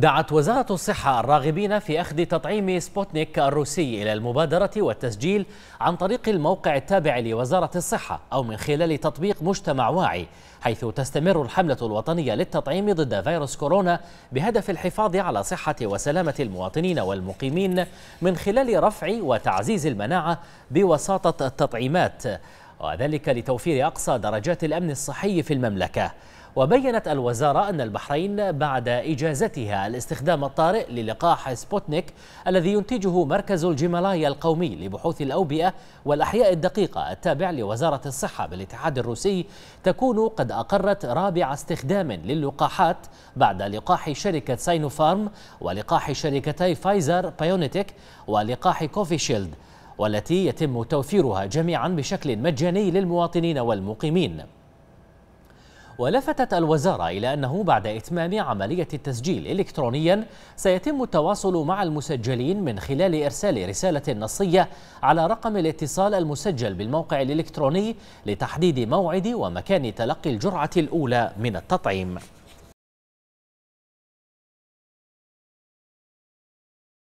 دعت وزارة الصحة الراغبين في أخذ تطعيم سبوتنيك الروسي إلى المبادرة والتسجيل عن طريق الموقع التابع لوزارة الصحة أو من خلال تطبيق مجتمع واعي حيث تستمر الحملة الوطنية للتطعيم ضد فيروس كورونا بهدف الحفاظ على صحة وسلامة المواطنين والمقيمين من خلال رفع وتعزيز المناعة بوساطة التطعيمات وذلك لتوفير أقصى درجات الأمن الصحي في المملكة وبينت الوزارة أن البحرين بعد إجازتها الاستخدام الطارئ للقاح سبوتنيك الذي ينتجه مركز الجيمالايا القومي لبحوث الأوبئة والأحياء الدقيقة التابع لوزارة الصحة بالاتحاد الروسي تكون قد أقرت رابع استخدام للقاحات بعد لقاح شركة ساينوفارم ولقاح شركتي فايزر بايونيتك ولقاح كوفيشيلد والتي يتم توفيرها جميعا بشكل مجاني للمواطنين والمقيمين ولفتت الوزارة إلى أنه بعد إتمام عملية التسجيل إلكترونيا سيتم التواصل مع المسجلين من خلال إرسال رسالة نصية على رقم الاتصال المسجل بالموقع الإلكتروني لتحديد موعد ومكان تلقي الجرعة الأولى من التطعيم